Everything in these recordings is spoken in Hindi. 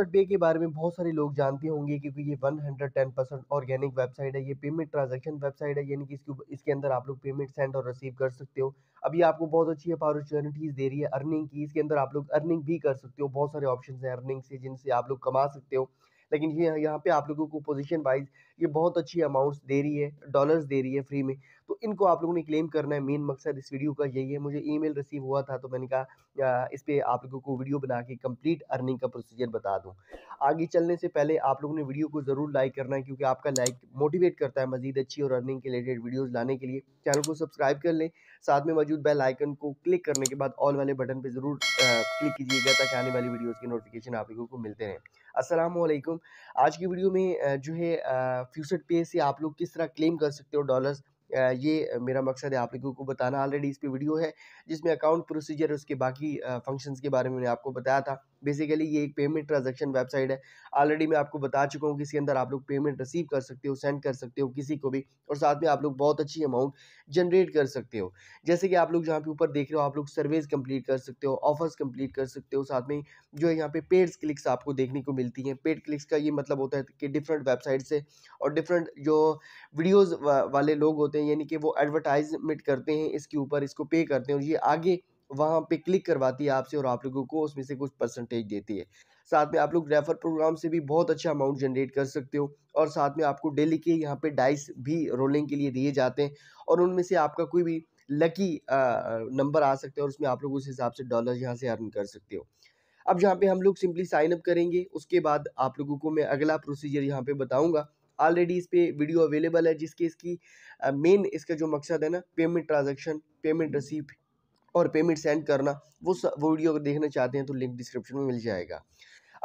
डे के बारे में बहुत सारे लोग जानते होंगे क्योंकि ये 110 परसेंट ऑर्गेनिक वेबसाइट है ये पेमेंट ट्रांजैक्शन वेबसाइट है यानी कि इसके इसके अंदर आप लोग पेमेंट सेंड और रिसीव कर सकते हो अभी आपको बहुत अच्छी अपॉर्चुनिटीज़ दे रही है अर्निंग की इसके अंदर आप लोग अर्निंग भी कर सकते हो बहुत सारे ऑप्शन हैं अर्निंग से जिनसे आप लोग कमा सकते हो लेकिन ये यहाँ पे आप लोगों को पोजीशन वाइज ये बहुत अच्छी अमाउंट्स दे रही है डॉलर्स दे रही है फ्री में इनको आप लोगों ने क्लेम करना है मेन मकसद इस वीडियो का यही है मुझे ईमेल रिसीव हुआ था तो मैंने कहा इस पर आप लोगों को वीडियो बना के कंप्लीट अर्निंग का प्रोसीजर बता दूँ आगे चलने से पहले आप लोगों ने वीडियो को ज़रूर लाइक करना है क्योंकि आपका लाइक मोटिवेट करता है मजीद अच्छी और अर्निंग के रिलेटेड वीडियोज़ लाने के लिए चैनल को सब्सक्राइब कर लें साथ में मौजूद बेल आइकन को क्लिक करने के बाद ऑल वाले बटन पर ज़रूर क्लिक कीजिएगा ताकि आने वाली वीडियोज़ की नोटिफिकेशन आप लोगों को मिलते रहें असलम आज की वीडियो में जो है फ्यूचर पे से आप लोग किस तरह क्लेम कर सकते हो डॉलर्स ये मेरा मकसद है आप लोगों को बताना ऑलरेडी इस पर वीडियो है जिसमें अकाउंट प्रोसीजर उसके बाकी फंक्शंस के बारे में मैंने आपको बताया था बेसिकली ये एक पेमेंट ट्रांजेक्शन वेबसाइट है ऑलरेडी मैं आपको बता चुका हूँ कि इसके अंदर आप लोग पेमेंट रिसीव कर सकते हो सेंड कर सकते हो किसी को भी और साथ में आप लोग बहुत अच्छी अमाउंट जनरेट कर सकते हो जैसे कि आप लोग जहाँ पे ऊपर देख रहे हो आप लोग सर्वेज कंप्लीट कर सकते हो ऑफर्स कंप्लीट कर सकते हो साथ में जो है यहाँ पे पेड क्लिक्स आपको देखने को मिलती हैं पेड क्लिक्स का ये मतलब होता है कि डिफरेंट वेबसाइट से और डिफरेंट जो वीडियोज़ वाले लोग होते हैं यानी कि वो एडवर्टाइजमेंट करते हैं इसके ऊपर इसको पे करते हैं और ये आगे वहाँ पे क्लिक करवाती है आपसे और आप लोगों को उसमें से कुछ परसेंटेज देती है साथ में आप लोग रेफर प्रोग्राम से भी बहुत अच्छा अमाउंट जनरेट कर सकते हो और साथ में आपको डेली के यहाँ पे डाइस भी रोलिंग के लिए दिए जाते हैं और उनमें से आपका कोई भी लकी नंबर आ सकते हैं और उसमें आप लोग उस हिसाब से डॉलर यहाँ से अर्न कर सकते हो अब जहाँ पे हम लोग सिंपली साइन अप करेंगे उसके बाद आप लोगों को मैं अगला प्रोसीजर यहाँ पे बताऊंगा ऑलरेडी इस पर वीडियो अवेलेबल है जिसके इसकी मेन इसका जो मकसद है ना पेमेंट ट्रांजेक्शन पेमेंट रिसीप्ट और पेमेंट सेंड करना वो वो वीडियो अगर देखना चाहते हैं तो लिंक डिस्क्रिप्शन में मिल जाएगा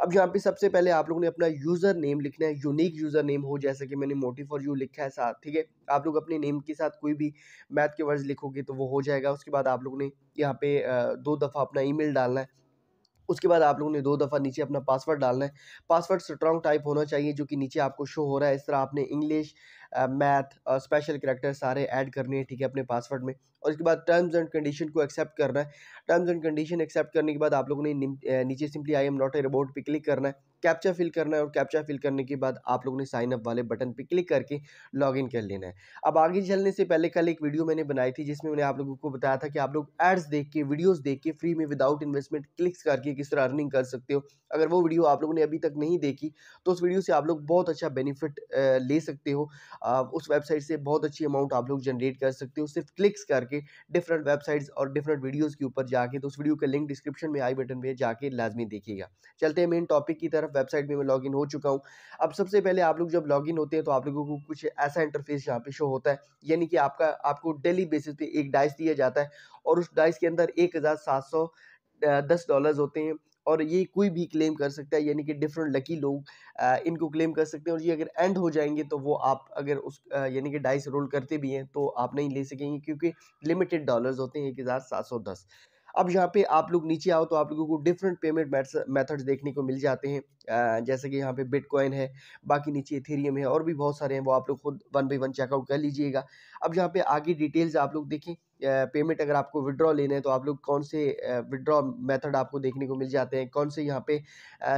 अब यहाँ पे सबसे पहले आप लोगों ने अपना यूज़र नेम लिखना है यूनिक यूज़र नेम हो जैसे कि मैंने मोटिव फॉर यू लिखा है साथ ठीक है आप लोग अपने नेम के साथ कोई भी मैथ के वर्ड्स लिखोगे तो वो हो जाएगा उसके बाद आप लोगों ने यहाँ पे दो दफ़ा अपना ईमेल डालना है उसके बाद आप लोगों ने दो दफ़ा नीचे अपना पासवर्ड डालना है पासवर्ड स्ट्रॉन्ग टाइप होना चाहिए जो कि नीचे आपको शो हो रहा है इस तरह आपने इंग्लिश मैथ और स्पेशल करेक्टर सारे ऐड करने हैं ठीक है अपने पासवर्ड में और इसके बाद टर्म्स एंड कंडीशन को एक्सेप्ट करना है टर्म्स एंड कंडीशन एक्सेप्ट करने के बाद आप लोगों ने नीचे simply I am not a robot पर क्लिक करना है कैप्चा फिल करना है और कैप्चा फिल करने के बाद आप लोगों ने साइन अप वाले बटन पर क्लिक करके लॉगिन कर लेना है अब आगे चलने से पहले कल एक वीडियो मैंने बनाई थी जिसमें मैंने आप लोगों को बताया था कि आप लोग एड्स देख के वीडियोज़ देख के फ्री में विदाउट इन्वेस्टमेंट क्लिक्स करके किस तरह अर्निंग कर सकते हो अगर वो वीडियो आप लोगों ने अभी तक नहीं देखी तो उस वीडियो से आप लोग बहुत अच्छा बेनिफिट ले सकते हो उस वेबसाइट से बहुत अच्छी अमाउंट आप लोग जनरेट कर सकते हो सिर्फ क्लिक्स करके डिफरेंट वेबसाइट्स और डिफरेंट वीडियोज़ के ऊपर जाके तो उस वीडियो का लिंक डिस्क्रिप्शन में आई बटन पर जाके लाजमी देखिएगा चलते हैं मेन टॉपिक की तरफ तरफ वेबसाइट में मैं लॉगिन हो चुका हूँ अब सबसे पहले आप लोग जब लॉगिन होते हैं तो आप लोगों को कुछ ऐसा इंटरफेस यहाँ पे शो होता है यानी कि आपका आपको डेली बेसिस पे एक डाइस दिया जाता है और उस डाइस के अंदर एक हज़ार होते हैं और ये कोई भी क्लेम कर सकता है यानी कि डिफरेंट लकी लोग इनको क्लेम कर सकते हैं और ये अगर एंड हो जाएंगे तो वो आप अगर उस यानी कि डाइस रोल करते भी हैं तो आप नहीं ले सकेंगे क्योंकि लिमिटेड डॉलर्स होते हैं एक हज़ार सात सौ दस अब यहाँ पे आप लोग नीचे आओ तो आप लोगों को डिफरेंट पेमेंट मेथड्स देखने को मिल जाते हैं जैसे कि यहाँ पे बिटकॉइन है बाकी नीचे इथेरियम है और भी बहुत सारे हैं वो आप लोग खुद वन बाई वन चेकआउट कर लीजिएगा अब यहाँ पे आगे डिटेल्स आप लोग देखें पेमेंट अगर आपको विड्रॉ लेने हैं तो आप लोग कौन से विड्रॉ मेथड आपको देखने को मिल जाते हैं कौन से यहाँ पे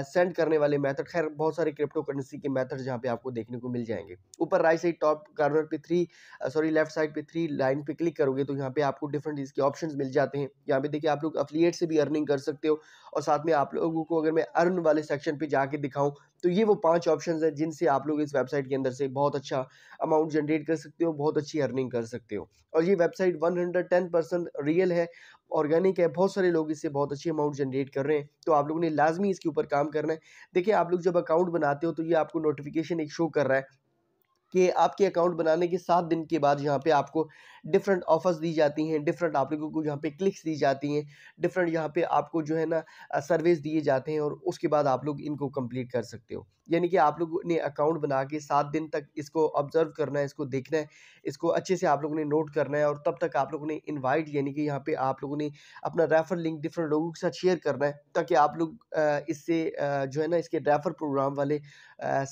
सेंड करने वाले मेथड खैर बहुत सारे क्रिप्टो करेंसी के मेथड यहाँ पे आपको देखने को मिल जाएंगे ऊपर राइट साइड टॉप कार्नर पे थ्री सॉरी लेफ्ट साइड पे थ्री लाइन पे क्लिक करोगे तो यहाँ पे आपको डिफरेंट इसके ऑप्शन मिल जाते हैं यहाँ पे देखिए आप लोग अफिलियट से भी अर्निंग कर सकते हो और साथ में आप लोगों को अगर मैं अर्न वाले सेक्शन पे जाके दिखाऊँ तो ये वो पांच ऑप्शन है जिनसे आप लोग इस वेबसाइट के अंदर से बहुत अच्छा अमाउंट जनरेट कर सकते हो बहुत अच्छी अर्निंग कर सकते हो और ये website one under ten percent real है ऑर्गेनिक है बहुत सारे लोग इससे बहुत अच्छी अमाउंट जनरेट कर रहे हैं तो आप लोगों ने लाजमी इसके ऊपर काम करना है देखिए आप लोग जब अकाउंट बनाते हो तो ये आपको नोटिफिकेशन एक शो कर रहा है कि आपके अकाउंट बनाने के सात दिन के बाद यहाँ पे आपको डिफरेंट ऑफर्स दी जाती हैं डिफरेंट आप लोगों को यहाँ पे क्लिक्स दी जाती हैं डिफरेंट यहाँ पे आपको जो है ना सर्विस दिए जाते हैं और उसके बाद आप लोग इनको कंप्लीट कर सकते हो यानी कि आप लोग ने अकाउंट बना के सात दिन तक इसको ऑब्जर्व करना है इसको देखना है इसको अच्छे से आप लोगों ने नोट करना है और तब तक आप लोगों ने इन्वाइट यानी कि यहाँ पर आप लोगों ने अपना रेफर लिंक डिफरेंट लोगों के साथ शेयर करना है ताकि आप लोग इससे जो है ना इसके रेफर प्रोग्राम वाले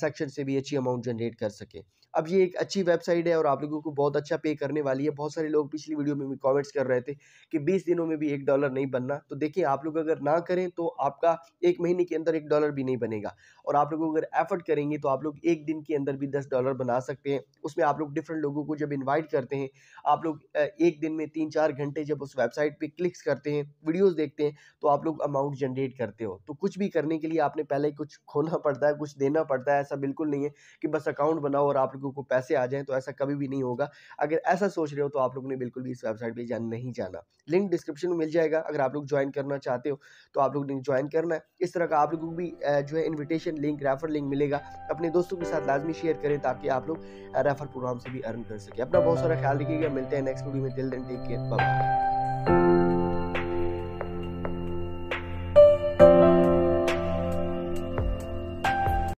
सेक्शन से भी अच्छी अमाउंट जनरेट कर सकें अब ये एक अच्छी वेबसाइट है और आप लोगों को बहुत अच्छा पे करने वाली है बहुत सारे लोग पिछली वीडियो में भी कॉमेंट्स कर रहे थे कि 20 दिनों में भी एक डॉलर नहीं बनना तो देखिए आप लोग अगर ना करें तो आपका एक महीने के अंदर एक डॉलर भी नहीं बनेगा और आप लोग अगर एफर्ट करेंगे तो आप लोग एक दिन के अंदर भी दस डॉलर बना सकते हैं उसमें आप लोग डिफरेंट लोगों को जब इन्वाइट करते हैं आप लोग एक दिन में तीन चार घंटे जब उस वेबसाइट पर क्लिक्स करते हैं वीडियोज़ देखते हैं तो आप लोग अमाउंट जनरेट करते हो तो कुछ भी करने के लिए आपने पहले कुछ खोना पड़ता है कुछ देना पड़ता है ऐसा बिल्कुल नहीं है कि बस अकाउंट बनाओ और आप लोगों को पैसे आ जाएं तो ऐसा कभी भी नहीं होगा अगर ऐसा सोच रहे हो तो आप लोगों ने बिल्कुल भी इस वेबसाइट पर जान नहीं जाना लिंक डिस्क्रिप्शन में मिल जाएगा अगर आप लोग ज्वाइन करना चाहते हो तो आप लोग ने ज्वाइन करना है इस तरह का आप लोगों को भी जो है इन्विटेशन लिंक रेफर लिंक मिलेगा अपने दोस्तों के साथ लाजमी शेयर करें ताकि आप लोग रेफर प्रोग्राम से भी अर्न कर सके अपना बहुत सारा ख्याल रखिएगा मिलते हैं नेक्स्ट वीडियो में दिल दिन टेक केयर बाय